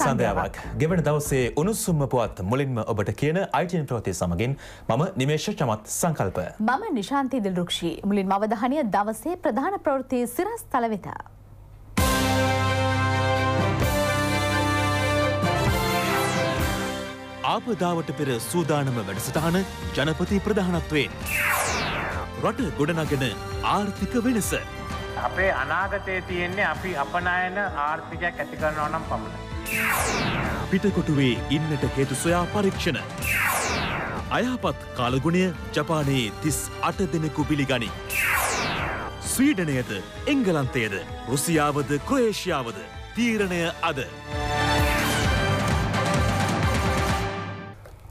සඳයාවක් ගෙවන දවසේ උණුසුම්ම පුවත් මුලින්ම ඔබට කියන අයිටන් ප්‍රවතිය සමගින් මම නිමේශ චමත් සංකල්ප. මම නිශාන්තී දිල්රක්ෂී මුලින් අවධානය දවසේ ප්‍රධාන ප්‍රවෘතිය සිරස් තලවෙතා. ආපදාවට පෙර සූදානම වැඩසටහන ජනපති ප්‍රධානත්වයෙන්. රට ගොඩනගෙන ආර්ථික වෙනස. අපේ අනාගතයේ තියෙන්නේ අපි අපනායන ආර්ථිකයක් ඇති කරනවා නම් පමණයි. පිටකොටුවේ ඉන්නට හේතු සොයා පරීක්ෂණ. අයහපත් කාලගුණය ජපානයේ තිස් අට දෙනෙකු පිළිගනි. ස්වීඩනයද එංගලන්තයද රුසියාවද ක්‍රේෂයාවද තීරණය අද.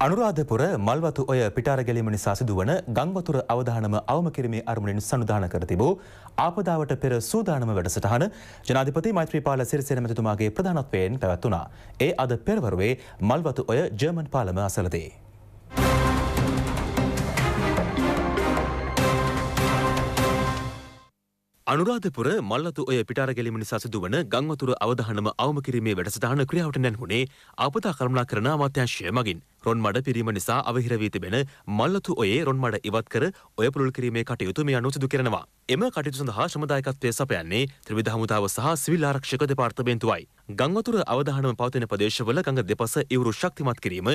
අනුරාධපුර මල්වතු ඔය පිටාර ගැලීම නිසා සිදුවන ගංවතුර අවධානම අවම කිරීමේ අරමුණින් සනුදාන කර තිබූ ආපදාවට පෙර සූදානම වැඩසටහන ජනාධිපති මෛත්‍රීපාල සිරිසේන මැතිතුමාගේ ප්‍රධානත්වයෙන් පැවැත්වුණා. ඒ අද පෙරවරුවේ මල්වතු ඔය ජර්මන් පාලම අසලදී. අනුරාධපුර මල්ලතු ඔය පිටාර ගැලීම නිසා සිදුවන ගංවතුර අවධානම අවම කිරීමේ වැඩසටහන ක්‍රියාවට නැන්හුණේ ආපතා කළමනා කරන අමාත්‍යංශය මගින් රොන්මඩ පිරීම නිසා අවහිර වී තිබෙන මල්ලතු ඔයේ රොන්මඩ ඉවත් කර ඔය පුළුල් කිරීමේ කටයුතු මේ අනුව සිදු කරනවා. එම කටයුතු සඳහා ශ්‍රමදායකත්වය සපයන්නේ ත්‍රිවිධ හමුදාව සහ සිවිල් ආරක්ෂක දෙපාර්තමේන්තුවයි. ගංවතුර අවධානම පවතින ප්‍රදේශවල ගඟ දෙපස ඉවුරු ශක්තිමත් කිරීම,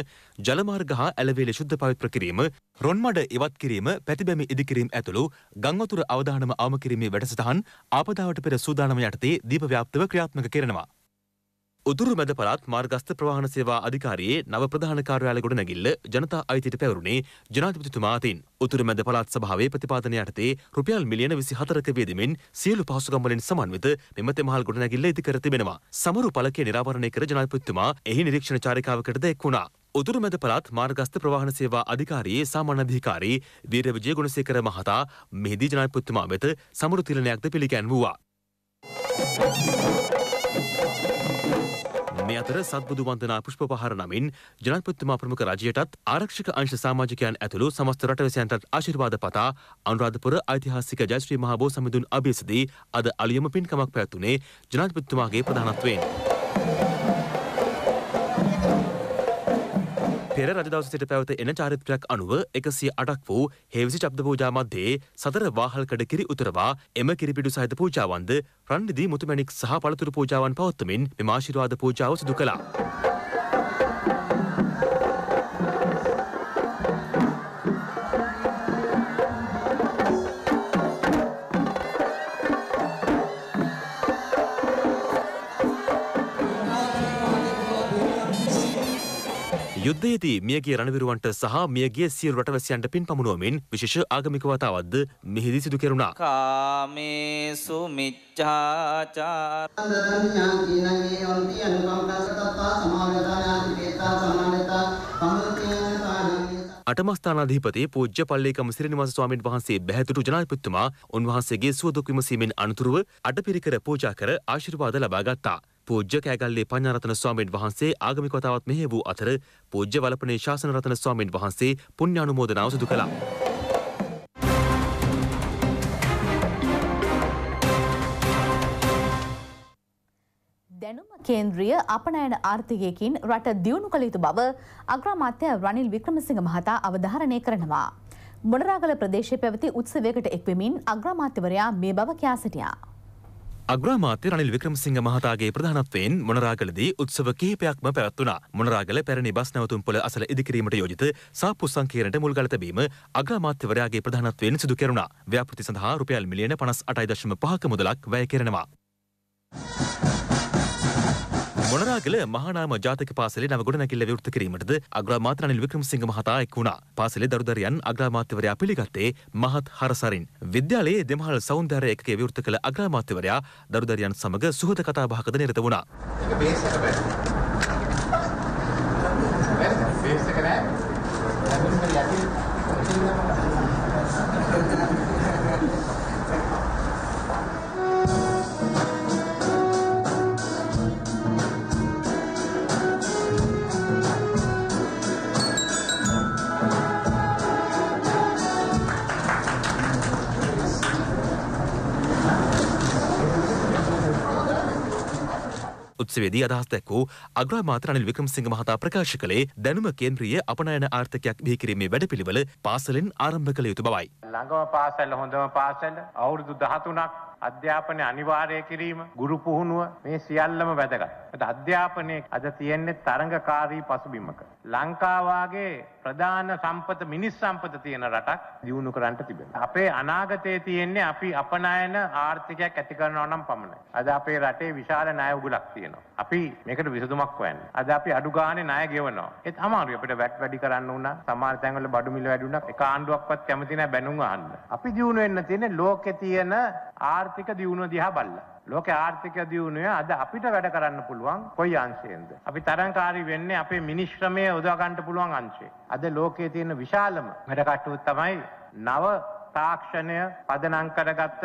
ජලමාර්ග හා ඇලවේලි සුද්ධ පවිත්‍ර කිරීම, රොන්මඩ ඉවත් කිරීම, පැතිබැමි ඉදිකිරීම ඇතුළු ගංවතුර අවධානම අවම කිරීමේ වැඩසටහන් ආපදාවට පෙර සූදානම යටතේ දීප ව්‍යාප්තව ක්‍රියාත්මක කරනවා. උදුරු මැද පළාත් මාර්ගස්ථ ප්‍රවාහන සේවා අධිකාරියේ නව ප්‍රධාන කාර්යාලය ගොඩනැගිල්ල ජනතා අයිතියට පැවරුණේ ජනාධිපතිතුමා අතින්. උතුරු මැද පළාත් සභාවේ ප්‍රතිපාදනය යටතේ රුපියල් මිලියන 24ක වේදමින් සියලු පහසුකම් වලින් සමන්විත මෙම තෙමහල් ගොඩනැගිල්ල ඉදි කර තිබෙනවා. සමරු පළකය නිරාවරණය කර ජනාධිපතිතුමා එහි නිරීක්ෂණ චාරිකාවකටද එක් වුණා. උතුරුමැද පළාත් මාර්ගස්ථ ප්‍රවාහන සේවා අධිකාරියේ සාමාන්‍ය අධිකාරී දීර විජය ගුණසේකර මහතා මෙහිදී ජනාධිපතිතුමා වෙත සමරු තීරණයක්ද පිළිගැන්වුවා. Thank you. අතර සත්බුදු වන්දනා පුෂ්පපහර නමින් ජනාධිපතිතුමා ප්‍රමුඛ රජයටත් ආරක්ෂක අංශ සමාජිකයන් ඇතුළු සමස්ත රටවැසියන්ටත් ආශිර්වාද පතා අනුරාධපුර ඓතිහාසික ජයශ්‍රී මහා බෝසමිඳුන් අභියසදී අද අලුයම පින්කමක් පැවැත්වුණේ ජනාධිපතිතුමාගේ ප්‍රධානත්වයෙන්. පෙර රජදවස සිට පැවත එන චාරිත්‍රයක් අනුව එකසිය අටක් වූ හේවිසි ශබ්ද පූජා මධ්‍යයේ සතර වාහල්කඩ කිරි උතරවා එම කිරිපිඩු සහිත පූජාවන්ද රන්දිදී මුතුමැණික් සහ පළතුරු පූජාවන් පවත්වමින් මෙම ආශිර්වාද පූජාව සිදු කළා. යුද්ධයේදී මියගේ රණවිරුවන්ට සහ මියගේ සියලු රටවැසියන්ට පින් පමුණුවමින් විශේෂ ආගමික වතාවත්ද මෙහිදී සිදු කෙරුණා. කාමේසු මිච්ඡාචාර අටමස්ථානාධිපති පූජ්‍ය පල්ලේකම සිරිනිවාස ස්වාමීන් වහන්සේ බැහැතුටු ජනාධිපතිතුමා උන්වහන්සේගේ සුවදුක් විමසීමෙන් අනතුරුව අටපිරිකර පූජා කර ආශිර්වාද ලබා ගත්තා. පූජ්‍ය කෑගල්ලේ පඤ්ඤාරතන ස්වාමීන් වහන්සේ ආගමික වතාවත් මෙහෙය වූ අතර පූජ්‍ය වලපනේ ශාසනරතන ස්වාමීන් වහන්සේ පුණ්‍යානුමෝදනාව සිදු කළා. දැනුම කේන්ද්‍රිය අපනයන ආර්ථිකයකින් රට දියුණු කළ යුතු බව අග්‍රාමාත්‍ය රනිල් වික්‍රමසිංහ මහතා අවධාරණය කරනවා. මොනරාගල ප්‍රදේශය පැවති උත්සවයකට එක්වෙමින් අග්‍රාමාත්‍යවරයා මේ බව කියා සිටියා. අග්‍රාමාත්‍ය රනිල් වික්‍රමසිංහ මහතාගේ ප්‍රධානත්වයෙන් මොනරාගලදී උත්සව කිහිපයක්ම පැවැත්වුණා. මොනරාගල පැරණි බස් නැවතුම් පොළ අසල ඉදිකිරීමට යෝජිත සාප්පු සංකීර්ණයට මුල්ගල තැබීම අග්‍රාමාත්‍යවරයාගේ ප්‍රධානත්වයෙන් සිදු කෙරුණා. ව්‍යාපෘති සඳහා රුපියල් මිලියන 58.5ක මුදලක් වැය කෙරෙනවා. මොනරාගල මහනාම ජාතික පාසලේ නව ගොඩනැගිල්ල විවෘත කිරීමටද අග්‍රාමාත්‍ය අනිල් වික්‍රමසිංහ මහතා එක් වුණා. පාසලේ දරුදරියන් අග්‍රාමාත්‍යවරයා පිළිගත්තේ මහත් හරසරින්. විද්‍යාලයේ දෙමහල් සෞන්දර්ය ඒකකයේ විවෘත කළ අග්‍රාමාත්‍යවරයා දරුදරියන් සමග සුහද කතා බහකද නිරත වුණා. උත්සවේදී අදහස් දැක්වූ අග්‍රාමාත්‍ය අනිල් වික්‍රමසිංහ මහතා ප්‍රකාශ කළේ දැනුම කේන්ද්‍රීය අපනයන ආර්ථිකයක් බිහිකිරීමේ වැඩපිළිවෙල පාසලෙන් ආරම්භ කළ යුතු බවයි. ළඟම පාසල හොඳම පාසල අවුරුදු 13ක් අධ්‍යාපනය අනිවාර්ය කිරීම ගුරු පුහුණුව මේ සියල්ලම වැදගත්. අධ්‍යාපනය අද තියෙන්නේ තරඟකාරී පසුබිමක. ලංකාවාගේ ප්‍රධාන සම්පත මිනිස් සම්පත තියෙන රටක් දියුණු කරන්න තිබෙන. අපේ අනාගතයේ තියෙන්නේ අපි අපනායන ආර්ථිකයක් ඇති කරනවා නම් පමණයි. අද අපේ රටේ විශාල ණය උගුලක් තියෙනවා. අපි මේකට විසඳුමක් හොයන්න. අද අපි අඩු ගානේ ණය ගෙවනවා. ඒත් අමාරුයි අපිට වැට් වැඩි කරන්න උනා. සමහර තැන්වල බඩු මිල වැඩි උනා. එක ආණ්ඩුවක්වත් කැමති නැහැ බැනුම් අහන්න. අපි දියුණු වෙන්න තියෙන්නේ ලෝකේ තියෙන ආර්ථික ආර්ථික දියුණුව දිහා බලලා. ලෝක ආර්ථික දියුණුව අද අපිට වැඩ කරන්න පුළුවන් කොයි අංශයෙන්ද? අපි තරංකාරී වෙන්නේ අපේ මිනිශ්‍රමය උදවා ගන්න පුළුවන් අංශේ. අද ලෝකයේ තියෙන විශාලම වැඩ කටයුතු තමයි නව තාක්ෂණය පදනම් කරගත්ත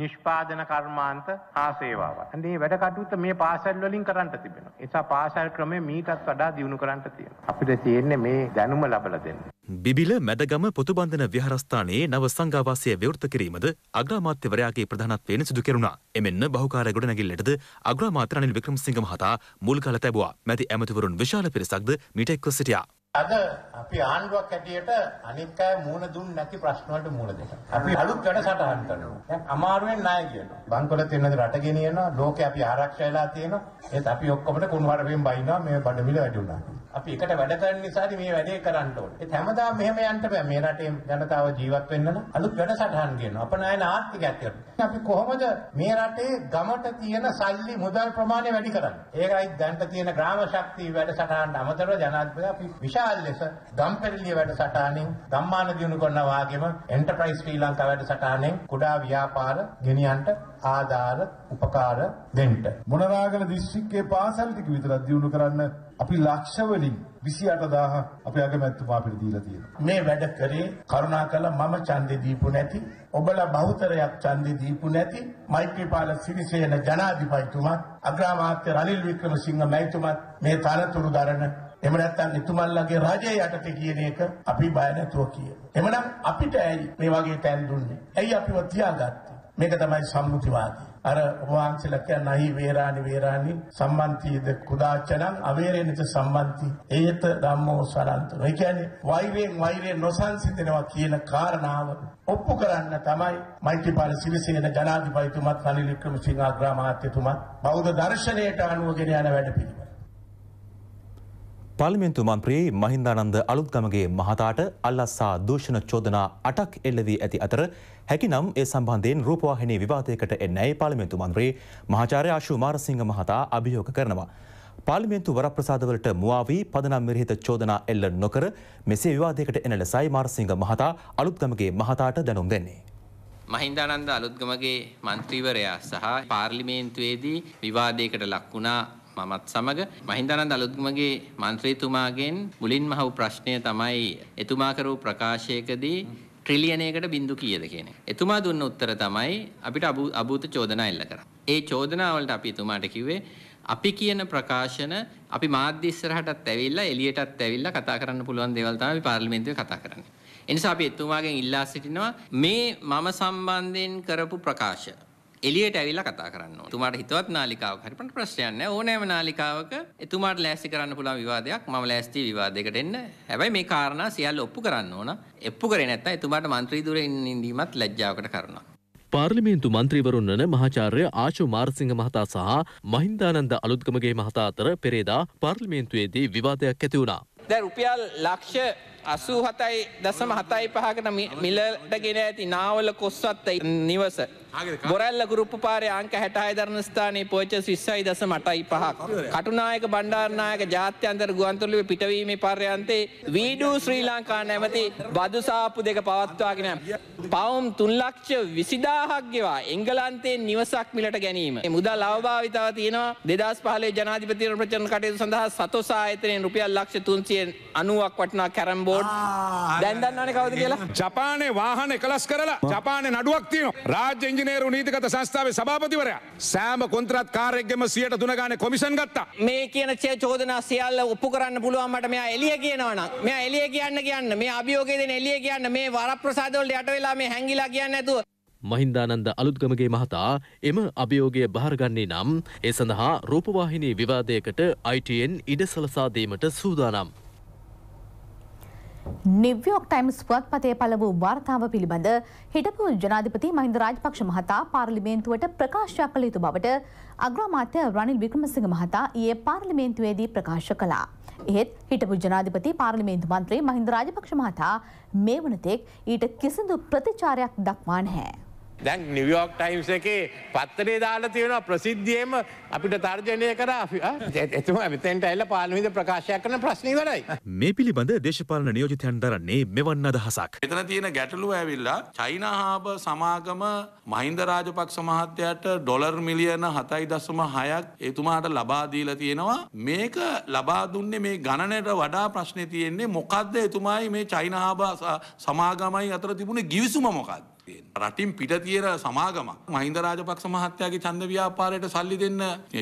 නිෂ්පාදන කර්මාන්ත හා සේවාව. මේ වැඩ කටයුතු මේ පාසල් වලින් කරන්න තිබෙනවා. ඒ නිසා පාසල් ක්‍රමය මීටත් වඩා දියුණු කරන්න තියෙනවා. අපිට තියෙන්නේ මේ දැනුම ලබා දෙන්න. බිබිල මැදගම පොතුබන්ධන විහාරස්ථානයේ නව සංඝාවාසය විවෘත කිරීමද අග්‍රාමාත්‍යවරයාගේ ප්‍රධානත්වයෙන් සිදු කෙරුණා. එමෙන්න බහුකාර්ය ගොඩනැගිල්ලටද අග්‍රාමාත්‍ය රනිල් වික්‍රමසිංහ මහතා මුල් කළ තැබුවා. මැති ඇමතිවරුන් විශාල පිරිසක්ද මීට එක්ව සිටියා. අද අපි ආණ්ඩුවක් ඇටියට අනිත් අය මූණ දුන්න නැති ප්‍රශ්න වලට මූණ දෙනවා. අපි අලුත් වැඩසටහන් කරනවා. දැන් අමාරුවෙන් ණය කියනවා. බංකොල තියෙන රට ගෙනියනවා. ලෝකේ අපි ආරක්ෂා වෙලා තියෙනවා. ඒත් අපි ඔක්කොමද කුණුහරුපෙන් බයිනවා මේ බඩමිල වැඩි වුණා. අපි එකට වැඩ කරන නිසාද මේ වැඩේ කරන්න ඕනේ. ඒ හැමදාම මෙහෙම යන්න බෑ. මේ රටේ ජනතාව ජීවත් වෙන්න නම් අලුත් වැඩසටහන් ගේනවා. අපනායන ආර්ථිකයක් කරනවා. අපි කොහොමද මේ රටේ ගමට තියෙන සල්ලි මුදල් ප්‍රමාණය වැඩි කරන්නේ? ඒකයි දැන්ට තියෙන ග්‍රාම ශක්තිය වැඩසටහනට අමතරව ජනාධිපති අපි විශාල ලෙස ගම්පෙරළිය වැඩසටහනින් ගම්මාන දිනු කරනවා වගේම එන්ටර්ප්‍රයිස් ශ්‍රී ලංකා වැඩසටහනෙන් කුඩා ව්‍යාපාර ගෙනියන්න ආධාර උපකාර දෙන්න. මොනරාගල දිස්ත්‍රික්කයේ පාසල් ටික විතරක් දිනු කරන්න අපි ලක්ෂ වලින් 28000ක් අපේ අගමැතිතුමා අපිට දීලා තියෙනවා. මේ වැඩ කරේ කරුණාකරලා මම ඡන්දේ දීපු නැති, ඔබලා බහුතරයක් ඡන්දේ දීපු නැති මෛත්‍රීපාල සිරිසේන ජනාධිපතිතුමා, අග්‍රාමාත්‍ය රනිල් වික්‍රමසිංහ මැතිතුමාත් මේ තරතුරු දරන එහෙම නැත්නම් එතුමන්ලගේ රජය යටතේ කියන එක අපි බය නැතුව කියන. එහෙනම් අපිට ඇයි මේ වගේ තැන් දුන්නේ? ඇයි අපිව තියාගත්තේ? මේක තමයි සම්මුතිවාදී. අර උන්වහන්සේලා කියන නහි වේරාණි වේරාණි සම්බන්තිද කුඩාචනං අවේරෙනිත සම්බන්ති ඒත ධම්මෝ සරන්ත. ඒ කියන්නේ වෛරයෙන් වෛරයෙන් නොසන්සිඳෙනවා කියන කාරණාව ඔප්පු කරන්න තමයි මෛත්‍රීපාල සිරිසේන ජනාධිපතිතුමත් අනිල් වික්‍රමසිංහ අග්‍රාමාත්‍යතුමත් බෞද්ධ දර්ශනයට අනුවගෙන යන වැඩපිළිවෙල. පාර්ලිමේන්තු මන්ත්‍රී මහින්දානන්ද අලුත්ගමගේ මහතාට අල්ලස්සා දූෂණ චෝදනා අටක් එල්ලවී ඇති අතර හැකිනම් ඒ සම්බන්ධයෙන් රූපවාහිනී විවාදයකට එන්නයි පාර්ලිමේන්තු මන්ත්‍රී මහාචාර්ය ආශු මාරසිංහ මහතා අභියෝග කරනවා. පාර්ලිමේන්තු වරප්‍රසාදවලට මුවා වී පදනම් විරහිත චෝදනා එල්ල නොකර මෙසේ විවාදයකට එන ලෙසයි මාරසිංහ මහතා අලුත්ගමගේ මහතාට දැනුම් දෙන්නේ. මහින්දානන්ද අලුත්ගමගේ මන්ත්‍රීවරයා සහ පාර්ලිමේන්තුවේදී විවාදයකට ලක් වුණා මමත් සමග මහින්දානන්ද අලුත්ගමගේ මන්ත්‍රීතුමාගෙන් මුලින්ම හවු ප්‍රශ්නය තමයි එතුමා කරූ ප්‍රකාශයකදී ට්‍රිලියනයකට බිඳු කියද කියන. එතුමා දුන්න උත්තර තමයි අපිට අභූත චෝදනා එල්ල කර. ඒ චෝදනාවලට අපි එතුමාට කිව්වේ අපි කියන ප්‍රකාශන අපි මාධ්‍ය ඉස්සරහටත් ඇවිල්ලා එළියටත් ඇවිල්ලා කතා කරන්න පුළුවන් දේවල් තමයි පාර්ලිමේන්තුවේ කතා කරන්නේ. එනිසා අපි එතුමාගෙන් ඉල්ලා සිටිනවා මේ මම සම්බන්ධයෙන් කරපු ප්‍රකාශ එලියට ඇවිල්ලා කතා කරන්න ඕනේ. එතුමාට හිතවත් නාලිකාවක් හරි පන්න ප්‍රශ්නයක් නැහැ. ඕනෑම නාලිකාවක එතුමාට ලෑස්ති කරන්න පුළුවන් විවාදයක් මම ලෑස්ති විවාදයකට එන්න. හැබැයි මේ කාරණා සියල්ල ඔප්පු කරන්න ඕන. එප්පු කරේ නැත්නම් එතුමාට මන්ත්‍රී ධුරේ ඉඳීමත් ලැජ්ජාවකට කරනවා. පාර්ලිමේන්තු මන්ත්‍රීවරුන් වන මහාචාර්ය ආශු මාර්සිංහ මහතා සහ මහින්දානන්ද අලුත්ගමගේ මහතා අතර පෙරේදා පාර්ලිමේන්තුවේදී විවාදයක් ඇති වුණා. දැන් රුපියල් ලක්ෂ අසූ හතයි දසම හතයි පහකට මිලට ගෙන ඇති නාවල කොස්සත් නිවස ගොරැල්ල ගුරුප්පාරය අංක හැටහය දරන ස්ථානයේ පෝච්ච විස්සයි දස මටයි පහක්. කටුනායක බණ්ඩාරනායක ජාත්‍යන්තර ගුවන්තුරලිව පිටවීම පර්යන්තේ වීඩූ ශ්‍රී ලංකා නැමති බදුසාප්පු දෙක පවත්වාගෙන. පවුම් තුන්ලක්ෂ විසිදාහක් ගෙවා එංගලන්තයෙන් නිවසක් මිලට ගැනීම. මුදල් අවභාවිතාව තියෙනවා දෙදස් පහලේ ජනාධිපතිර ප්‍රචන කටයුතු සඳහා සතෝසා අයතනයෙන් රුපියල් ලක්ෂ තුන්සියෙන් අනුවක් වටනා කැරම්බෝඩ් දැන්දන්නන කවද කියලා ජපානය වාහන එකලස් කරලා ජපානය නඩුවක් තියෙන රාජ්‍යජන නේරු නීතිගත සංස්ථාවේ සභාපතිවරයා සෑම කොන්ත්‍රාත් කාරයක්ගෙම සියට තුනගාන කොමිෂන් ගත්තා මේ කියන චේ චෝදනා සියල්ල ඔප්පු කරන්න පුළුවන් මට මෙයා එළිය කියනවනම් මෙයා එළිය කියන්න කියන්න මේ අභියෝගය දෙන එළිය කියන්න මේ වරප්‍රසාද වලට යට වෙලා මේ හැංගිලා කියන්න නැතුව මහින්දානන්ද අලුත්ගමගේ මහතා එම අභියෝගය බාරගන්නේ නම් ඒ සඳහා රූපවාහිනී විවාදයකට අයිටයෙන් ඉඩ සලසා දීමට සූදානම් නිව්යෝක් ටයිම්ස් පුවත්පතේ පළ වූ වාර්තාව පිළිබඳ හිටපු ජනාධිපති මහින්ද රාජපක්ෂ මහතා පාර්ලිමේන්තුවට ප්‍රකාශයක් කළ යුතු බවට අග්‍රාමාත්‍ය රනිල් වික්‍රමසිංහ මහතා ඊයේ පාර්ලිමේන්තුවේදී ප්‍රකාශ කළා. එහෙත් හිටපු ජනාධිපති පාර්ලිමේන්තු මන්ත්‍රී මහින්ද රාජපක්ෂ මහතා මේ වනතෙක් ඊට කිසිදු ප්‍රතිචාරයක් දක්වා නැහැ. දැන් නිවියෝක් ටයිම්ස් එකේ පත්තරේ දාලා තියෙන ප්‍රසිද්ධියම අපිට තර්ජනය කරා එතුම ඇතෙන්ට ඇල්ල පාලවිද ප්‍රකාශයක් කන ප්‍රශ්නීවරයි මේ පිළිබඳ දේශපාලන නියෝජිතයන් දරන්නේ මෙවන්න අදහසක්. එතන තියෙන ගැටලු ඇවිල්ලා චයිනහාබ සමාගම මහින්ද රාජපක් සමහත්‍යයට ඩොලර් මිලියන හතයි දසම හයක් එතුමාට ලබාදීලා තියෙනවා මේක ලබා දුන්නේ මේ ගණනයට වඩා ප්‍රශ්නය තියෙන්නේ මොකක්ද එතුමයි මේ චයිනහාබ සමාගමයි අතර තිබුණ ගිවිසුම මොකක්ද. තියෙන. රටින් පිට තියෙන සමාගමක් මහින්ද රාජපක්ෂ මහත්තයාගේ ඡන්ද ව්‍යාපාරයට සල්ලි දෙන්න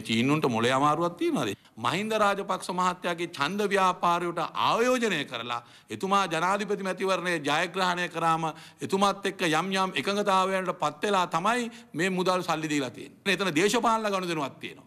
චීනුන්ට මොලේ අමාරුවක් තියනවාද? මහින්ද රාජපක්ෂ මහත්තයාගේ ඡන්ද ව්‍යාපාරයට ආයෝජනය කරලා එතුමා ජනාධිපති මැතිවරණය ජයග්‍රහණය කරාම එතුමාත් එක්ක යම් යම් එකඟතාවයන්ට පත් වෙලා තමයි මේ මුදල් සල්ලි දීලා තියෙන්නේ. එතන දේශපාලන ගනුදෙනුවක් තියෙනවා.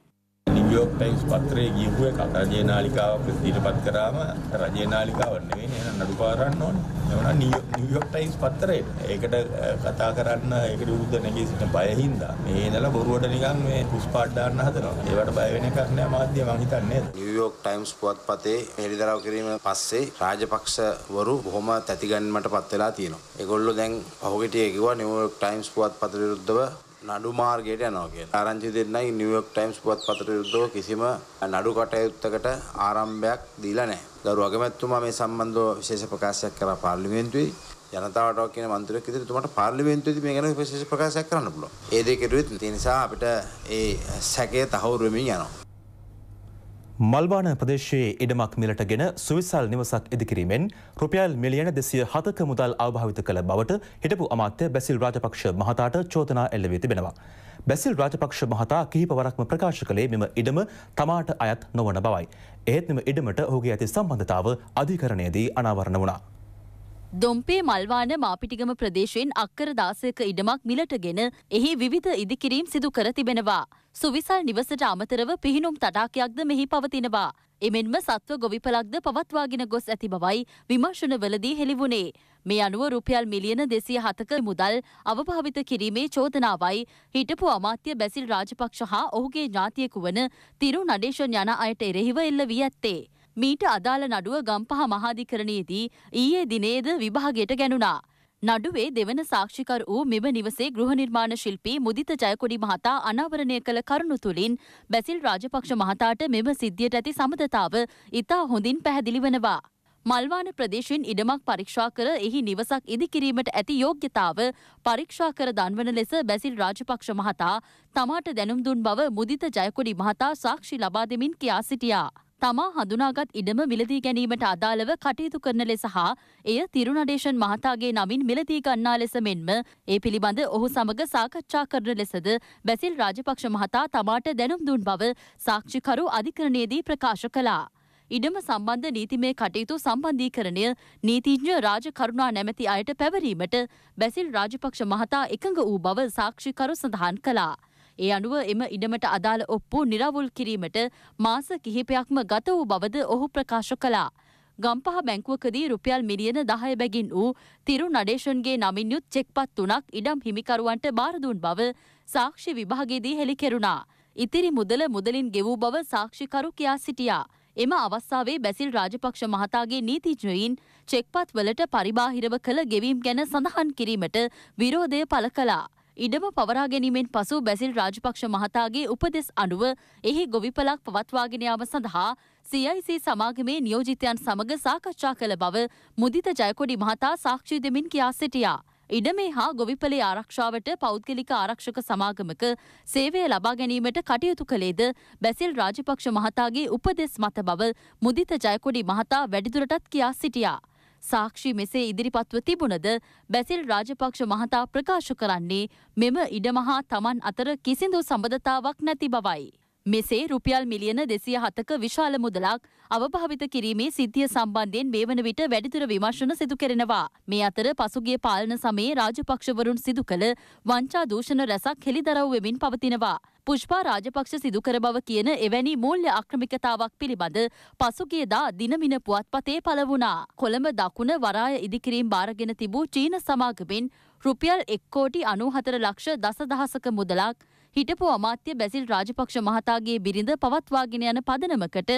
කුලියක් පැයිස් පත්‍රයේ ගියපු එකක් රජේ නාලිකාව ප්‍රසිද්ධියටපත් කරාම රජේ නාලිකාව නෙවෙයි එහෙනම් නඩු පාරන්න ඕනේ එවනම් නිව්යෝක් ටයිම්ස් පත්‍රයට ඒකට කතා කරන්න ඒකට විරුද්ධ නැගී සිටින බය හින්දා මේ ඉඳලා බොරුවට නිකන් මේ කුස්පාඩ් දාන්න හදනවා ඒවට බය වෙන එකක් නෑ මාධ්‍ය මං හිතන්නේ නිව්යෝක් ටයිම්ස් පුවත්පතේ හෙළිදරව් කිරීම පස්සේ රාජපක්ෂවරු බොහොම තැතිගැන්මටපත් වෙලා තියෙනවා ඒගොල්ලෝ දැන් පහුගිටියේ කිව්වා නිව්යෝක් ටයිම්ස් පුවත්පත විරුද්ධව නඩු මාර්ගයට යනවා කියලා. ආරංචි දෙන්නයි නිව්යෝර්ක් ටයිම්ස් පුවත්පතට විරුද්ධව කිසිම නඩු කටයුත්තකට ආරම්භයක් දීලා නැහැ. ගරු අගමැතිතුමා මේ සම්බන්ධව විශේෂ ප්‍රකාශයක් කරා පාර්ලිමේන්තුවේ. ජනතාවට කියන මන්ත්‍රියෙක් ඉදිරියේ තුමාට පාර්ලිමේන්තුවේදී මේ ගැන විශේෂ ප්‍රකාශයක් කරන්න පුළුවන්. ඒ දේ කෙරුවෙත් ඒ නිසා අපිට ඒ සැකය තහවුරු වෙමින් යනවා. මල්වාන ප්‍රදේශයේ ඉඩමක් මිලටගෙන සුවිසල් නිවසක් ඉදිකිරීමෙන් රුපියල් මිලියන දෙසිය හතක මුදල් අවභාවිත කළ බවට හිටපු අමාත්‍ය බැසිල් රාජපක්ෂ මහතාට චෝදනා එල්ලවී තිබෙනවා. බැසිල් රාජපක්ෂ මහතා කිහිපවරක්ම ප්‍රකාශ කළේ මෙම ඉඩම තමාට අයත් නොවන බවයි. එහෙත් මෙම ඉඩමට ඔහුගේ ඇති සම්බන්ධතාව අධිකරණයේදී අනාවරණ වුණා. දොම්පේ මල්වාන මාපිටිගම ප්‍රදේශයෙන් අක්කර දාසයක ඉඩමක් මිලටගෙන එහි විවිධ ඉදිකිරීම් සිදු කර තිබෙනවා. සුවිසල් නිවසට අමතරව පිහිනුම් තටාකයක්ද මෙහි පවතිනවා. එමෙන්ම සත්ව ගොවිපලක්ද පවත්වාගෙන ගොස් ඇති බවයි විමර්ශනවලදී හෙළිවුණේ. මේ අනුව රුපියල් මිලියන දෙසිය හතක මුදල් අවභාවිත කිරීමේ චෝදනාවයි හිටපු අමාත්‍ය බැසිල් රාජපක්ෂ හා ඔහුගේ ඥාතියෙකු වන තිරු නඩේෂන් යන අයට එරෙහිව එල්ල වී ඇත්තේ. මීට අදාළ නඩුව ගම්පහ මහාධිකරණයේදී ඊයේ දිනේද විභාගයට ගැනුණා. නඩුවේ දෙවන සාක්ෂිකර වූ මෙම නිවසේ ගෘහ නිර්මාණ ශිල්පී මුදිත ජයකොඩි මහතා අනාවරණය කළ කරුණු තුළින් බැසිල් රාජපක්ෂ මහතාට මෙම සිද්ධියට ඇති සමතතාව ඉතා හොඳින් පැහැදිලි වනවා. මල්වාන ප්‍රදේශයෙන් ඉඩමක් පරීක්ෂා කර එහි නිවසක් ඉදිකිරීමට ඇති යෝග්‍යතාව පරීක්ෂා කර දන්වන ලෙස බැසිල් රාජපක්ෂ මහතා තමාට දැනුම් දුන් බව මුදිත ජයකොඩි මහතා සාක්ෂි ලබා දෙමින් කියා සිටියා. තමා හඳුනාගත් ඉඩම මිලදී ගැනීමට අදාළව කටයුතු කරන ලෙස හා එය තිරුනඩේෂන් මහතාගේ නමින් මිලදී ගන්නා ලෙස මෙන්ම ඒ පිළිබඳ ඔහු සමග සාකච්ඡා කරන ලෙසද බැසිල් රාජපක්ෂ මහතා තමාට දැනුම් දුන් බව සාක්ෂිකරු අධිකරණයේදී ප්‍රකාශ කළා. ඉඩම සම්බන්ධ නීතිමය කටයුතු සම්බන්ධීකරණය නීතිඥ රාජ කරුණා නැමැති අයට පැවරීමට බැසිල් රාජපක්ෂ මහතා එකඟ වූ බව සාක්ෂිකරු සඳහන් කළා. ඒ අනුව එම ඉඩමට අදාළ ඔප්පු නිරවුල් කිරීමට මාස කිහිපයක්ම ගත වූ බවද ඔහු ප්‍රකාශ කළා. ගම්පහ බැංකුවකදී රුපියල් මිලියන දහය බැගින් වූ තිරු නඩේෂන්ගේ නමින් යුත් චෙක්පත් තුනක් ඉඩම් හිමිකරුවන්ට බාරදුන් බව සාක්ෂි විභාගයේදී හෙළි කෙරුණා. ඉතිරි මුදල මුදලින් ගෙවූ බව සාක්ෂිකරු කියා සිටියා. එම අවස්ථාවේ බැසිල් රාජපක්ෂ මහතාගේ නීතිඥයින් චෙක්පත් වලට පරිබාහිරව කළ ගෙවීම් ගැන සඳහන් කිරීමට විරෝධය පළ කළා. ඉඩම පවරා ගැනීමෙන් පසු බැසිල් රාජපක්ෂ මහතාගේ උපදෙස් අනුව එහි ගොවිපලක් පවත්වාගෙන යාම සඳහා CIC සමාගමේ නියෝජිතයන් සමග සාකච්ඡා කළ බව මුදිත ජයකොඩි මහතා සාක්ෂි දෙමින් කියා සිටියා. ඉඩමේ හා ගොවිපලේ ආරක්ෂාවට පෞද්ගලික ආරක්ෂක සමාගමක සේවය ලබා ගැනීමට කටයුතු කළේද බැසිල් රාජපක්ෂ මහතාගේ උපදෙස් මත බව මුදිත ජයකොඩි මහතා වැඩිදුරටත් කියා සිටියා. සාක්ෂි මෙසේ ඉදිරිපත්ව තිබුණද බැසිල් රාජපක්ෂ මහතා ප්‍රකාශ කරන්නේ මෙම ඉඩමහා තමන් අතර කිසිදු සබඳතාවක් නැති බවයි. මෙසේ රුපියල් මිලියන දෙසිය හතක විශාල මුදලක් අවභාවිත කිරීමේ සිද්ධිය සම්බන්ධයෙන් මේ වන විට වැඩිතුර විමර්ශන සිදු කරනවා. මේ අතර පසුගිය පාලන සමයේ රාජපක්ෂවරුන් සිදු කළ වංචා දූෂණ රැසක් හෙළිදරව් වෙමින් පවතිනවා. පුෂ්පා රාජපක්ෂ සිදු කර බව කියන එවැනි මූල්‍ය අක්‍රමිකතාවක් පිළිබඳ පසුගියදා දිනමින පුවත්පතේ පළ වුණා. කොළඹ දකුණ වරාය ඉදිකිරීම් බාරගෙන තිබූ චීන සමාගමෙන් රුපියල් එක්කෝටි අනූහතර ලක්ෂ දසදහසක මුදලක් හිටපු අමාත්‍ය බැසිල් රාජපක්ෂ මහතාගේ බිරිඳ පවත්වාගෙන යන පදනමකට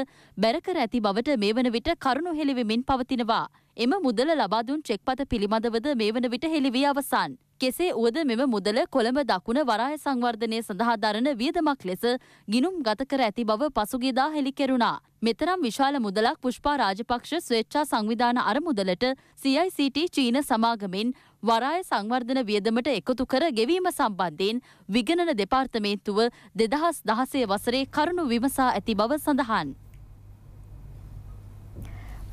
බැරකර ඇති බවට මේ වන විට කරුණු හෙළිවෙමින් පවතිනවා. එම මුදල ලබා දුන් චෙක්පත පිළිබඳවද මේ වන විට හෙළිවී අවසන්. කෙසේ වුවද මෙම මුදල කොළඹ දකුණ වරාය සංවර්ධනය සඳහා දරන වියදමක් ලෙස ගිනුම් ගත කර ඇති බව පසුගියදා හෙළි කෙරුණා. මෙතරම් විශාල මුදලක් පුෂ්පා රාජපක්ෂ ස්වේච්ඡා සංවිධාන අරමුදලට CICT චීන සමාගමෙන් වරාය සංවර්ධන වියදමට එකතු කර ගෙවීම සම්බන්ධයෙන් විගණන දෙපාර්තමේන්තුව දෙදහස් දහසේ වසරේ කරුණු විමසා ඇති බව සඳහන්.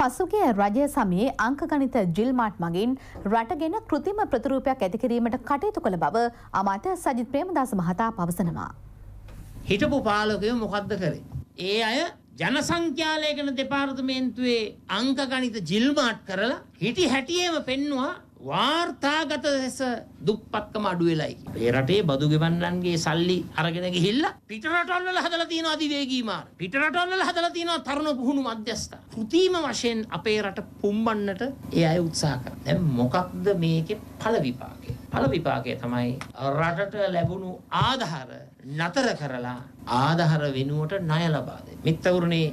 පසුගේ රජය සමයේ අංකගනිත ජිල්මාට් මගින් රටගෙන කෘතිම ප්‍රතිරූපයක් ඇතිකිරීමට කටයුතු කළ බව අමාත්‍ය සජිත් ප්‍රේමදාස මහතා පවසනවා. හිටපු පාලකය මොකද්ද කරේ. ඒ අය ජනසංඛ්‍යාලයකන දෙපාර්තමේන්තුවේ අංකගනිත ජිල්මාට් කරලා හිටි හැටියේම පෙන්නවා වාර්තාගත ලෙස දුප්පත්කම අඩු වෙලයි. මේ රටේ බදු ගෙවන්නන්ගේ සල්ලි අරගෙන ගිහිල්ලා පිට රටවල් වල හදලා තියෙනවා අධිවේගී මාර්ග. පිට රටවල් වල හදලා තියෙනවා තරුණ පුහුණු මධ්‍යස්ථාන. કૃතිම වශයෙන් අපේ රට පුම්බන්නට ඒ අය උත්සාහ කරනවා. දැන් මොකක්ද මේකේ ඵල විපාකය? ඵල විපාකය තමයි රටට ලැබුණු ආධාර නතර කරලා ආධාර වෙනුවට ණය ලබා දෙන. මිත්‍රවරුනි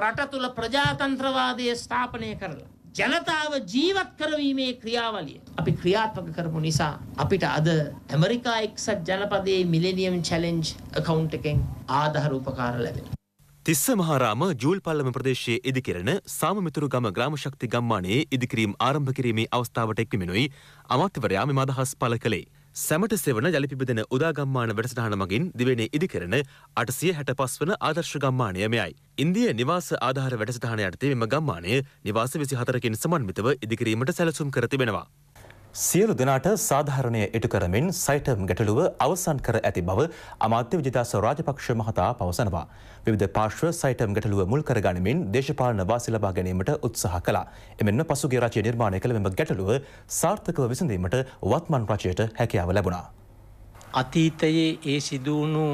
රට තුල ප්‍රජාතන්ත්‍රවාදය ස්ථාපනය කරලා ජනතාව ජීවත් කරවීමේ ක්‍රියාවලිය අපි ක්‍රියාත්මක කරපු නිසා අපිට අද ඇමරිකා එක්සත් ජනපදයේ මිලෙනියම් චැලෙන්ජ් account එකෙන් ආධාර උපකාර ලැබෙනවා. තිස්ස මහාරාම ජූල් පල්ලම ප්‍රදේශයේ ඉදිකෙරෙන සාමමිතුරු ගම ග්‍රාමශක්ති ගම්මානයේ ඉදිකිරීම් ආරම්භ කිරීමේ අවස්ථාවට එක්වමිනුයි අමාත්‍යවරයා මෙම අදහස් පළ කළේ. සැමට සෙවන ජලිපිබදන උදාගම්මාන වැඩසටහන මගින් දිවෙන ඉදිකරන අටසිය හැට පස් වන ආදර්ශ ගම්මානය මෙයයි. ඉන්දිය නිවාස ආධාර වැඩසටහන යටතේ මෙම ගම්මානය නිවාස විසි හතරකින් සමන්විතව ඉදිකිරීමට සැලසුම් කරතිබෙනවා. සියලු දෙනාට සාධාරණය ඉටු කරමින් සයිට ගැටලුව අවසන් කර ඇති බව අමාත්‍ය විජිතාස රාජපක්ෂ මහතා පවසනවා. විවිධ පාර්ශ්ව සයිටම් ගැටලුව මුල් කරගනිමින් දේශපාලන වාසි ලබා ගැනීමට උත්සාහ කළා. එමෙන්ම පසුගිය රජය නිර්මාණය කළ මෙම ගැටලුව සාර්ථකව විසඳීමට වත්මන් රජයට හැකියාව ලැබුණා. අතීතයේ ඒ සිදුවුණු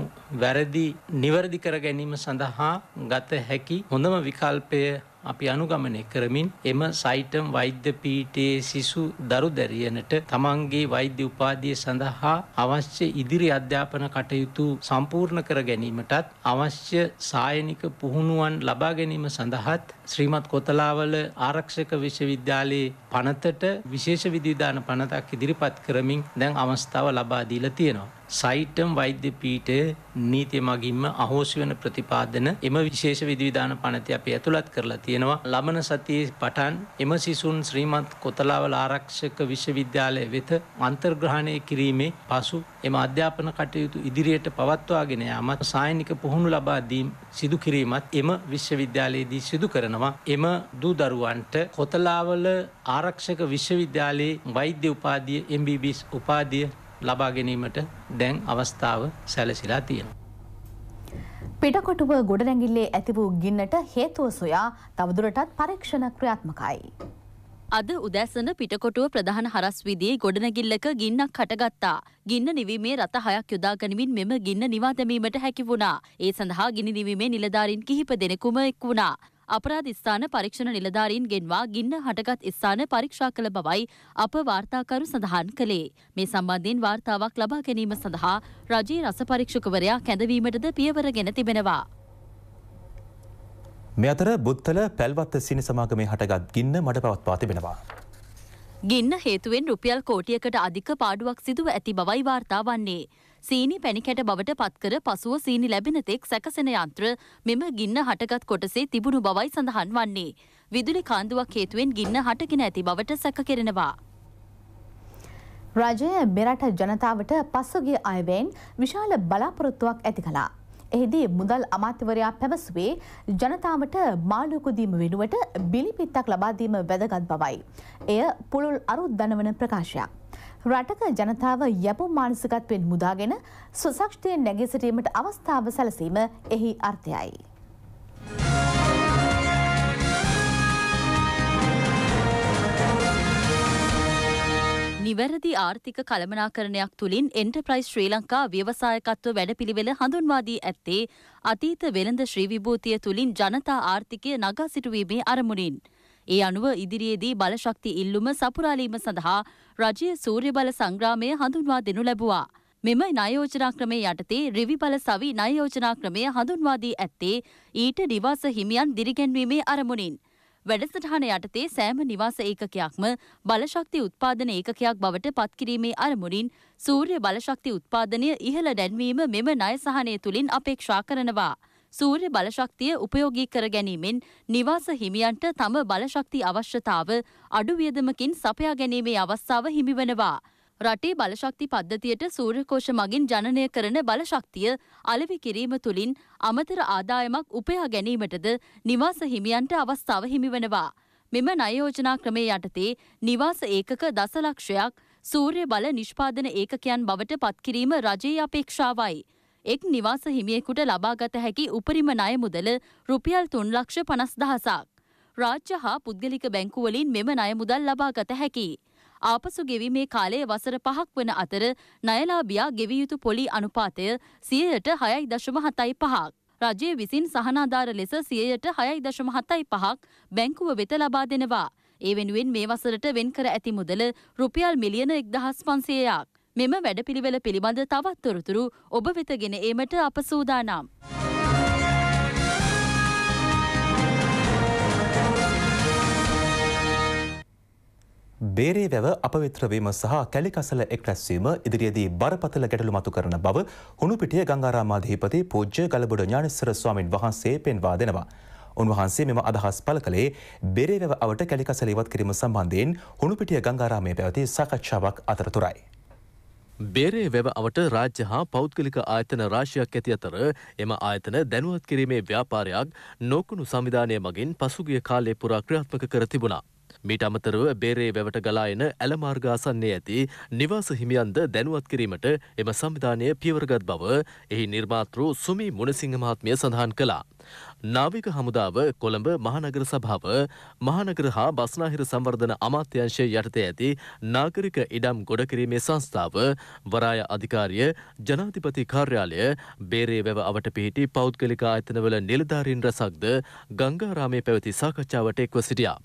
වැරදි නිවැරදි කර ගැනීම සඳහා ගත හැකි හොඳම විකල්පය අපි අනුගමනය කරමින් එම සයිටම් වෛද්‍ය පීඨයේ සිසු දරු දැරියනට තමන්ගේ වෛද්‍ය උපාධිය සඳහා අවශ්‍ය ඉදිරි අධ්‍යාපන කටයුතු සම්පූර්ණ කර ගැනීමටත් අවශ්‍ය සායනික පුහුණුවන් ලබා ගැනීම සඳහාත් ශ්‍රීමත් කොතලාවල ආරක්ෂක විශ්වවිද්‍යාලයේ පනතට විශේෂ විධිවිධාන පනතක් ඉදිරිපත් කරමින් දැන් අවස්ථාව ලබා දීලා තියෙනවා. සයිටම් වෛද්‍ය පීඨය නීතිය මගින්ම අහෝසි වන ප්‍රතිපාදන එම විශේෂ විධිවිධාන පනති අපි ඇතුළත් කරලා තියෙනවා. ලබන සතියේ පටන් එම සිසුන් ශ්‍රීමත් කොතලාවල ආරක්ෂක විශ්වවිද්‍යාලය වෙත අන්තර්ග්‍රහණය කිරීමේ පසු එම අධ්‍යාපන කටයුතු ඉදිරියට පවත්වාගෙන යාමත් සායනික පුහුණු ලබා දීම් සිදු කිරීමත් එම විශ්වවිද්‍යාලයේදී සිදු කරනවා. එම දූ දරුවන්ට කොතලාවල ආරක්ෂක විශ්වවිද්‍යාලයේ වෛද්‍ය උපාධිය MBBS උපාධිය ලබා ගැනීමට දැන් අවස්ථාව සැලසිලා තියෙනවා. පිටකොටුව ගොඩනැගිල්ලේ ඇති වූ ගින්නට හේතුව සොයා තවදුරටත් පරීක්ෂණ ක්‍රියාත්මකයි. අද උදැසන පිටකොටුව ප්‍රධාන හරස් විදියේ ගොඩනැගිල්ලක ගින්නක් හටගත්තා. ගින්න නිවීමේ රථ හයක් යොදාගනිමින් මෙම ගින්න නිවා දැමීමට හැකි වුණා. ඒ සඳහා ගිනි නිවීමේ නිලධාරීන් කිහිප දෙනෙකුම එක් වුණා. අපරාධ ස්ථාන පරීක්ෂණ නිලධාරීන් ගෙන්වා ගින්න හටගත් ස්ථාන පරීක්ෂා කළ බවයි අප වාර්තාකරු සඳහන් කළේ. මේ සම්බන්ධයෙන් වාර්තාවක් ලබා ගැනීම සඳහා රජයේ රස පරීක්ෂකවරයා කැඳවීමටද පියවර ගෙන තිබෙනවා. මෙ අතර බුත්තල පැල්වත්ත සිනි සමාගමේ හටගත් ගින්න මඩ පවත්වා තිබෙනවා. ගින්න හේතුවෙන් රුපියල් කෝටියකට අධික පාඩුවක් සිදුව ඇති බවයි වාර්තා වන්නේ. සීනි පැණිකැට බවට පත්කර පසුව සීනි ලැබෙනතෙක් සැකසෙන යන්ත්‍ර මෙම ගින්න හටගත් කොටසේ තිබුණු බවයි සඳහන් වන්නේ. විදුලි කාන්දුවක් හේතුවෙන් ගින්න හටගෙන ඇති බවට සැක කෙරෙනවා. රජය මෙරට ජනතාවට පසුගිය අයවෙන් විශාල බලාපොරොත්තුවක් ඇති කලා. එහිදී මුදල් අමාත්‍යවරයා පැවසුවේ ජනතාවට මාලුකුදීම වෙනුවට බිලිපිත්තක් ලබාදීම වැදගත් බවයි. එය පුළුල් අරුත් දනවන ප්‍රකාශයක්. රටක ජනතාව යැපු මානසිකත්වෙන් මුදාගෙන ස්වසක්ෂ්ටයෙන් නැගේ සිටීමට අවස්ථාව සැලසීම එහි අර්ථයයි. නිවැරදි ආර්ථික කළමනාකරණයක් තුළින් එන්ටප්‍රයිස් ශ්‍රී ලංකා ව්‍යවසායකත්ව වැඩපිළිවෙල හඳුන්වාදී ඇත්තේ අතීත වෙළඳ ශ්‍රීවිභූතිය තුළින් ජනතා ආර්ථිකය නගා සිටුවීමේ අරමුණින්. ඒ අනුව ඉදිරියේදී බලශක්ති ඉල්ලුම සපුරාලීම සඳහා රජය සූර්යබල සංග්‍රාමය හඳුන්වා දෙනු ලැබුවා. මෙම නයෝජනා ක්‍රමය යටතේ රිවිබල සවි නයෝජනා ක්‍රමය හඳුන්වා දී ඇත්තේ ඊට නිවාස හිමියන් දිරිගැන්වීමේ අරමුණින්. වැඩසටහන යටතේ සෑම නිවාස ඒකකයක්ම බලශක්ති උත්පාදන ඒකකයක් බවට පත්කිරීමේ අරමුණින් සූර්ය බලශක්ති උත්පාදනය ඉහළ දැන්වීම මෙම නය සහනය තුළින් අපේක්ෂා කරනවා. සූර්ය බලශක්තිය උපයෝගී කර ගැනීමෙන් නිවාස හිමියන්ට තම බලශක්ති අවශ්‍යතාව අඩු වියදමකින් සපයා ගැනීමේ අවස්ථාව හිමිවනවා. රටේ බලශක්ති පද්ධතියට සූර්යකෝෂ මගින් ජනනය කරන බලශක්තිය අලෙවි කිරීම තුළින් අමතර ආදායමක් උපයා ගැනීමටද නිවාස හිමියන්ට අවස්ථාව හිමිවනවා. මෙම නයෝජනා ක්‍රමය යටතේ නිවාස ඒකක දසලක්ෂයක් සූර්ය බල නිෂ්පාදන ඒකකයන් බවට පත්කිරීම රජයේ අපේක්ෂාවයි. එක් නිවාස හිමියෙකුට ලබාගත හැකි උපරිම ණය මුදල රුපියල් තුන් ලක්ෂ පනස් දහසක්. රාජ්‍ය හා පුද්ගලික බැංකුවලින් මෙම ණය මුදල් ලබාගත හැකි. ආපසු ගෙවීමේ කාලය වසර පහක් වන අතර නයලාබියා ගෙවිය යුතු පොලි අනුපාතය සියයට හයයි දශම හතයි පහක්. රජය විසින් සහනාධාර ලෙස සියයට හයයි දශම හතයි පහක් බැංකුව වෙත ලබා දෙනවා. ඒ වෙනුවෙන් මේ වසරට වෙන්කර ඇති මුදල රුපියල් මිලියන එක්දහස් පන්සේයක්. මෙම වැඩපිළිවෙල පිළිබඳ තවත් තොරතුරු ඔබ වෙතගෙන ඒමට අප සූදානම්. බේරේ වැව අපවිත්‍රවීම සහ කැලිකසල එක්රැස්වීම ඉදිරියේදී බරපතල ගැටලු මතු කරන බව හුණුපිටිය ගංගාරාමාධිපති පූජ්‍ය ගලබඩ ඥානිස්සර ස්වාමින් වහන්සේ පෙන්වා දෙනවා. උන්වහන්සේ මෙම අදහස් පල කළේ බෙරේ වැව අවට කැලිකසල ඉවත් කිරීම සම්බන්ධයෙන් හුණුපිටිය ගංගාරාමය පැවති සාකච්ඡාවක් අතරතුරයි. බේරේ වැව අවට රාජ්‍ය හා පෞද්ගලික ආයතන රාශියක් ඇති අතර එම ආයතන දැනුවත් කිරීමේ ව්‍යාපාරයක් නොකුණු සංවිධානය මගින් පසුගිය කාලය පුරා ක්‍රියාත්මක කර තිබුණා. මීට අමතරව බේරේ වැවට ගලා එන ඇලමාර්ගාසන්නේ ඇති නිවාස හිමියන්ද දැනුවත් කිරීමට එම සංවිධානය පියවරගත් බව එහි නිර්මාතෘ සුමි මුණසිංහ මහත්මිය සඳහන් කළා. නාවික හමුදාව කොළඹ මහනගර සභාව මහනගර හා බස්නාහිර සංවර්ධන අමාත්‍යංශය යටතේ ඇති නාගරික ඉඩම් ගොඩකිරීමේ සංස්ථාව වරාය අධිකාරිය ජනාධිපති කාර්යාලය බේරේවැව අවට පිහිටි පෞද්ගලික ආයතනවල නිලධාරීන් රැසක්ද ගංගාරාමේ පැවති සාකච්ඡාවට එක්ව සිටියා.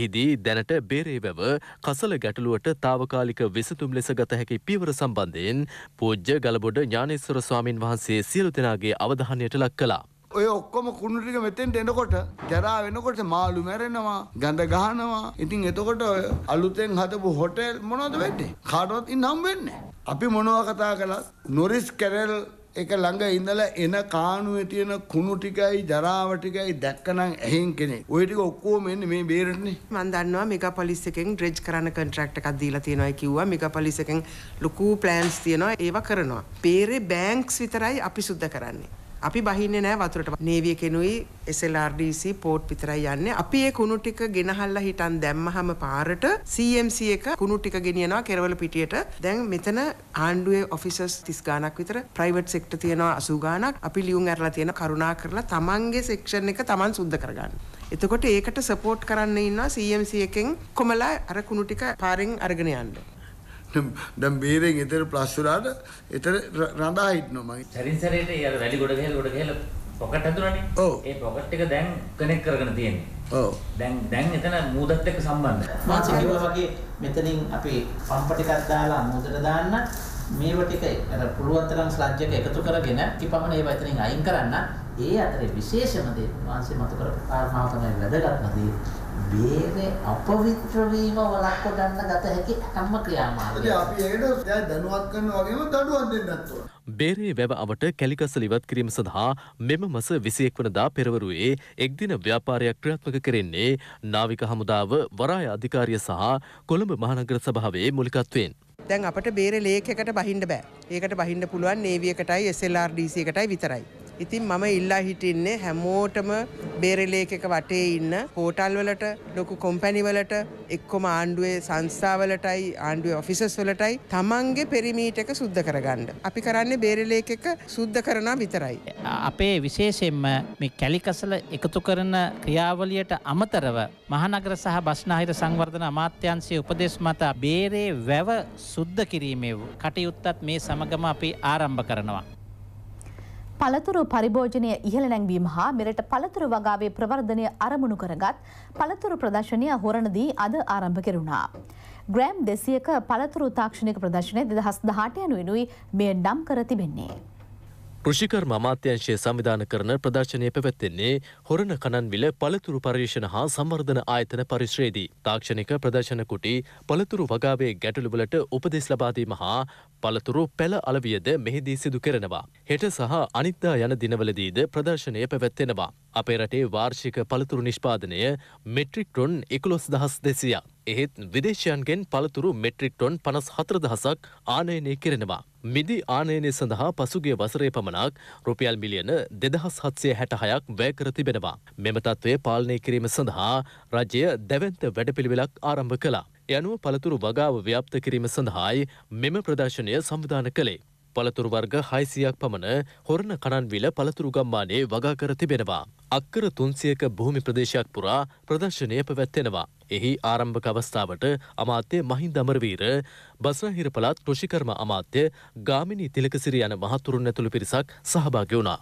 එහිදී දැනට බේරේවැව කසල ගැටලුවට තාවකාලික විසතුම් ලෙස ගත හැකි පිවර සම්බන්ධයෙන් පූජ්‍ය ගලබොඩ ඥානේස්වර ස්වාමින් වහන්සේ සියලු දෙනාගේ අවධානයට ලක් කළා. ඔය ඔක්කොම කුණු ටික මෙතෙන්ට එනකොට ජරා වෙනකොට මාළු මැරෙනවා ගඳ ගහනවා ඉතින් එතකොට අලුතෙන් හදපු හොටෙල් මොනවද වෙන්නේ කාටවත් ඉන්න හම් වෙන්නේ අපි මොනවා කතා කළත් නොරිස් කැරල් එක ළඟ ඉඳලා එන කාණුවේ තියෙන කුණු ටිකයි ජරාව ටිකයි දැක්කනම් ඇහෙන් කෙනෙක්. ওই ටික ඔක්කොම එන්නේ මේ බේරෙන්නේ. මම දන්නවා මෙගාපොලිස් එකෙන් ඩ්‍රෙජ් කරන්න කොන්ට්‍රැක්ට් එකක් දීලා තියෙනවායි කිව්වා. මෙගාපොලිස් එකෙන් ලොකු ප්ලෑන්ස් තියෙනවා ඒවා කරනවා. බේරේ බැංක්ස් විතරයි අපි සුද්ධ කරන්නේ. අපි බහින්නේ නෑ වතුරට නේවිය කෙනුයි SLRDC පෝට් විතරයි යන්නේ. අපි ඒ කුණු ටික ගෙනහල්ලා හිටන් දැම්මහම පාරට CMC එක කුණු ටික ගෙනියනවා කෙරවල පිටියට. දැන් මෙතන ආණ්ඩුවේ ඔෆිසර්ස් 30 ගාණක් විතර ප්‍රයිවට් සෙක්ටර් තියෙනවා 80 ගාණක්. අපි ලියුම් අරලා තියෙන කරුණා කරලා තමන්ගේ සෙක්ෂන් එක තමන් සුද්ධ කරගන්න. එතකොට ඒකට සපෝට් කරන්න ඉන්නවා CMC එකෙන් කොමලා අර කුණු ටික පාරෙන් අරගෙන යන්න. දැන් බීරෙන් එතන ප්ලස් වුණාට එතන රඳා හිටනවා මම. සරින් සරේට අර වැලි ගොඩ ගහලා ගොඩ ගහලා පොකට් හදුනනේ. ඔව්. ඒ පොකට් එක දැන් කනෙක්ට් කරගෙන තියෙන්නේ. ඔව්. දැන් දැන් එතන මූදත් එක්ක සම්බන්ධයි. මම කිව්වා වගේ මෙතනින් අපි පම්පට එකක් දාලා මූදට දාන්න මේව ටික අර පුළුවන් තරම් ස්ලජ් එක එකතු කරගෙන කිපමණ ඒව එතනින් අයින් කරන්න. ඒ අතරේ විශේෂම දේ මාංශය මත කරපු කාරණාව තමයි වැදගත්ම දේ. දේවේ අපවිත්‍ර වීම වළක්ව ගන්න ගත හැකි හැම ක්‍රියාමාර්ගයක්ම. ඒ අපි ඒකට දැන් දැනුවත් කරනවා වගේම දඩුවම් දෙන්නත් ඕන. බේරේ වැව අවට කැලිකසල ඉවත් කිරීම සඳහා මෙම මස 21 වනදා පෙරවරුවේ එක් දින ව්‍යාපාරයක් ක්‍රියාත්මක කරන්නේ නාවික හමුදාව වරාය අධිකාරිය සහ කොළඹ මහනගර සභාවේ මූලිකත්වයෙන්. දැන් අපට බේර ලේකකට බහින්න බෑ. ඒකට බහින්න පුළුවන් නේවියකටයි SLRDC එකටයි විතරයි. ඉතින් මම ඉල්ලා හිටින්නේ හැමෝටම බේරලේකක වටේ ඉන්න පෝටල් වලට ලොකු කොම්පැනි වලට එක්කොම ආණ්ඩුවේ සංස්ථාවලටයි ආණ්ඩුවේ ඔෆිසස් වලටයි තමන්ගේ පෙරිමීටක සුද්ධ කරගන්න. අපි කරන්නේ බේරලේකක සුද්ධ කරනා විතරයි. අපේ විශේෂයෙන්ම මේ කැලිකසල එකතු කරන ක්‍රියාවලියට අමතරව මහනගර සහ බස්නාහිර සංවර්ධන අමාත්‍යන්සේ උපදෙස් මත බේරේ වැව සුද්ධ කිරීමේ කටයුත්තත් මේ සමගම අපි ආරම්භ කරනවා. පළතුරු පරිභෝජනය ඉහළ නැංවීම හා මෙරට පළතුරු වගාවේ ප්‍රවර්ධනය අරමුණු කරගත් පළතුරු ප්‍රදර්ශනය හොරණදී අද ආරම්භ කෙරුණා. ග්‍රෑම් දෙසියක පළතුරු තාක්ෂණික ප්‍රදර්ශනය දෙදහස් දහට යනුවෙනුයි මෙය නම් කර තිබෙන්නේ. කෘෂිකර්ම අමාත්‍යංශය සංවිධාන කරන ප්‍රදර්ශනය පැවැත්වෙන්නේ හොරණ කණන්විල පළතුරු පර්යේෂණ හා සම්වර්ධන ආයතන පරිශ්‍රයේදී. තාක්ෂණික ප්‍රදර්ශන කුටි පළතුරු වගාවේ ගැටලුවලට උපදෙස් ලබාදීම හා පළතුරු පැළ අලවියද මෙහිදී සිදු කරනවා. හෙට සහ අනිත්තා යන දිනවලදීද ප්‍රදර්ශනය පැවැත්වෙනවා. අපේ රටේ වාර්ෂික පළතුරු නිෂ්පාදනය මෙට්‍රික් ටොන් එකොළොස් දහස් දෙසියක්. එහෙත් විදේශයන්ගෙන් පළතුරු මෙට්‍රික් ටොන් පනස් හතරදහසක් ආනයනය කෙරෙනවා. මිදි ආනයනය සඳහා පසුගේ වසරේ පමණක් රුපියල් මිලියන දෙදහස් හත්සය හැටහයක් වැෑකර තිබෙනවා. මෙම තත්ත්වය පාලනය කිරීම සඳහා රජය දැවන්ත වැඩපිළිවෙලක් ආරම්භ කලා. යනුව පළතුරු වගාව ව්‍යාප්ත කිරීම සඳහායි මෙම ප්‍රදර්ශනය සම්විධාන කළේ. පළතුරු වර්ග හයිසියක් පමණ හොරණ කණන්විල පළතුරු ගම්මානයේ වගා කර තිබෙනවා. අක්කර තුන්සියක භූමි ප්‍රදේශයක් පුරා ප්‍රදර්ශනය පැවැත්වෙනවා. එහි ආරම්භක අවස්ථාවට අමාත්‍ය මහින්ද අමරවීර බස්නහිර පළාත් කෘෂිකර්ම අමාත්‍ය ගාමිණී තිලකසිරි යන මහතුරුන් ඇතුළු පිරිසක් සහභාගී වුණා.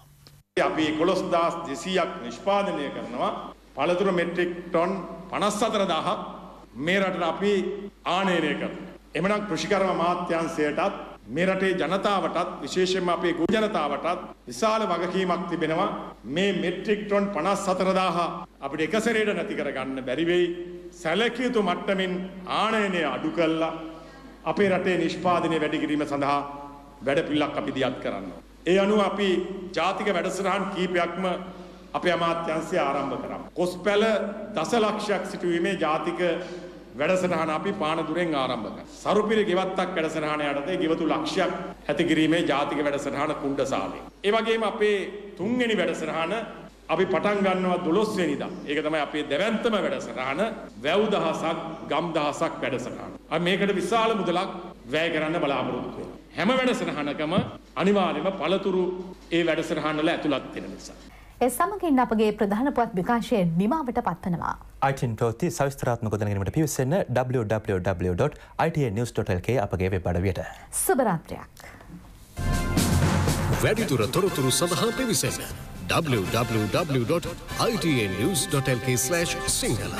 අපි 11200ක් නිෂ්පාදනය කරනවා. පළතුරු මෙට්‍රික් ටොන් 54000ක් මේ රටට අපි ආනයනය කරනවා. එමනම් කෘෂිකර්ම අමාත්‍යංශයටත් මේ රටේ ජනතාවටත් විශේෂයෙන්ම අපේ ගෝ ජනතාවටත් විශාල වගකීමක් තිබෙනවා මේ මෙට්‍රික් ටොන් 54000 අපිට එක සැරේට නැති කරගන්න බැරි වෙයි සැලකිය යුතු මට්ටමින් ආනයනය අඩු කළා අපේ රටේ නිෂ්පාදනය වැඩි කිරීම සඳහා වැඩපිළිවෙලක් අපි දියත් කරනවා ඒ අනුව අපි ජාතික වැඩසටහන් කීපයක්ම අපේ අමාත්‍යංශය ආරම්භ කරා කොස්පැල දසලක්ෂයක් සිටුවීමේ ජාතික වැඩසටහන අපි පානදුරෙන් ආරම්භ කරා. සරුපිරි ගෙවත්තක් වැඩසටහන යටතේ ගෙවතු ලක්ෂයක් ඇති කිරීමේ ජාතික වැඩසටහන කුණ්ඩසාලේ. ඒ වගේම අපේ තුන්වෙනි වැඩසටහන අපි පටන් ගන්නවා 12 වෙනිදා. ඒක තමයි අපේ දෙවැන්තම වැඩසටහන වැව් දහසක් ගම් දහසක් වැඩසටහන. අපි මේකට විශාල මුදලක් වැය කරන්න බලාපොරොත්තු වෙනවා. හැම වැඩසටහනකම අනිවාර්යයෙන්ම පළතුරු ඒ වැඩසටහන වල ඇතුළත් වෙන නිසා. එ සමගින් අපගේ ප්‍රධාන පුවත් විකාශය නිමාවට පත්වනවා. ITන් ප්‍රවති සවිස්තරාත්මක දැනීමට පිවිසන්න www.itnews.lk අපගේ වෙබ් අඩවියට. සුබරාත්‍රයක්. වැඩිදුර තොරතුරු සඳහා පිවිසන්න www.itnews.lk/ සිංහල.